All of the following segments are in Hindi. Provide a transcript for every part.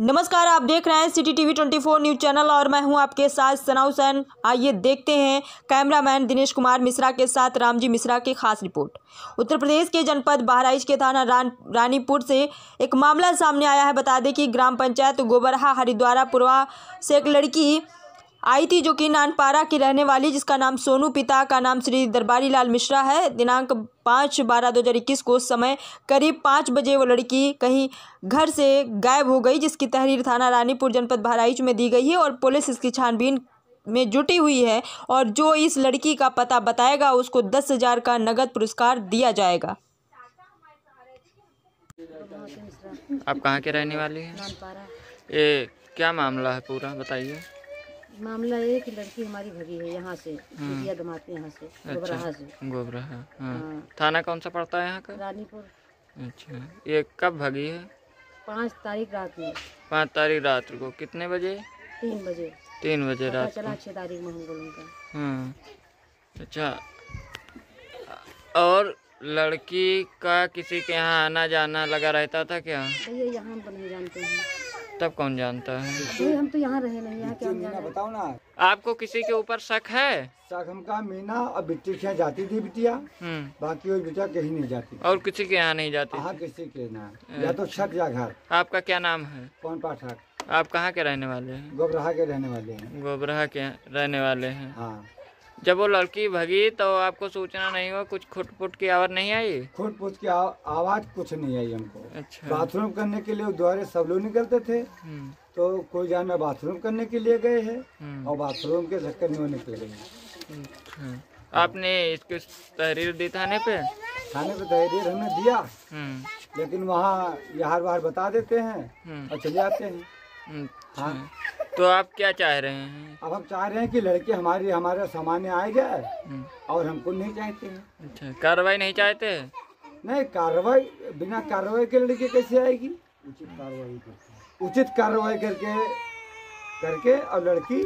नमस्कार आप देख रहे हैं सिटी टीवी 24 न्यूज चैनल और मैं हूं आपके साथ सनाउसन आइए देखते हैं कैमरामैन दिनेश कुमार मिश्रा के साथ रामजी मिश्रा की खास रिपोर्ट उत्तर प्रदेश के जनपद बहराइच के थाना रान, रानीपुर से एक मामला सामने आया है बता दें कि ग्राम पंचायत गोबरहा हरिद्वारा पूर्वा से एक लड़की आई थी जो कि नानपारा की रहने वाली जिसका नाम सोनू पिता का नाम श्री दरबारी लाल मिश्रा है दिनांक पाँच बारह दो हज़ार इक्कीस को समय करीब पाँच बजे वो लड़की कहीं घर से गायब हो गई जिसकी तहरीर थाना रानीपुर जनपद बहराइच में दी गई है और पुलिस इसकी छानबीन में जुटी हुई है और जो इस लड़की का पता बताएगा उसको दस हज़ार का नगद पुरस्कार दिया जाएगा आप कहाँ के रहने वाली हैं ये क्या मामला है पूरा बताइए मामला ये कि लड़की हमारी भगी है यहाँ से हम्म। दमाद यहाँ से अच्छा, गोबराहा से हाँ।, हाँ। थाना कौन सा पड़ता है यहाँ का रानीपुर अच्छा ये कब भगी है पाँच तारीख रात में पाँच तारीख रात को कितने बजे तीन बजे तीन बजे रात चला छः तारीख में हम बोलूँगा हाँ, अच्छा और लड़की का किसी के यहाँ आना जाना लगा रहता था क्या यहाँ तो नहीं जानते हैं तब कौन जानता है हम तो यहाँ रहे नहीं यहाँ क्या मीना बताओ ना आपको किसी के ऊपर शक है शक हम कहा मीना और बिट्टी जाती थी बिटिया हम्म। बाकी वो बिटिया कहीं नहीं जाती और किसी के यहाँ नहीं जाती हाँ किसी के ना या तो शक या घर आपका क्या नाम है कौन पाठक आप कहाँ के रहने वाले हैं गोबराहा के रहने वाले हैं गोबराहा के रहने वाले हैं हाँ जब वो लड़की भगी तो आपको सूचना नहीं हुआ कुछ खुट पुट की आवाज नहीं आई खुट पुट की आवाज कुछ नहीं आई हमको अच्छा बाथरूम करने के लिए द्वारे सब लोग निकलते थे हम्म। तो कोई जान में बाथरूम करने के लिए गए हैं हम्म। और बाथरूम के चक्कर में निकल गए अच्छा। आपने इसकी तहरीर दी थाने पे थाने पे तहरीर हमने दिया हम्म। लेकिन वहाँ यार बार बता देते हैं और चले जाते हैं हाँ तो आप क्या चाह रहे हैं अब हम चाह रहे हैं कि लड़के हमारे हमारे सामान्य आ जाए हम्म। और हमको नहीं चाहते हैं अच्छा कार्रवाई नहीं चाहते है नहीं कार्रवाई बिना कार्रवाई के लड़के कैसे आएगी उचित कार्रवाई करके उचित कार्रवाई करके करके और लड़की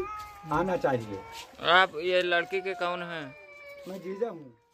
आना चाहिए आप ये लड़की के कौन हैं मैं जीजा हूँ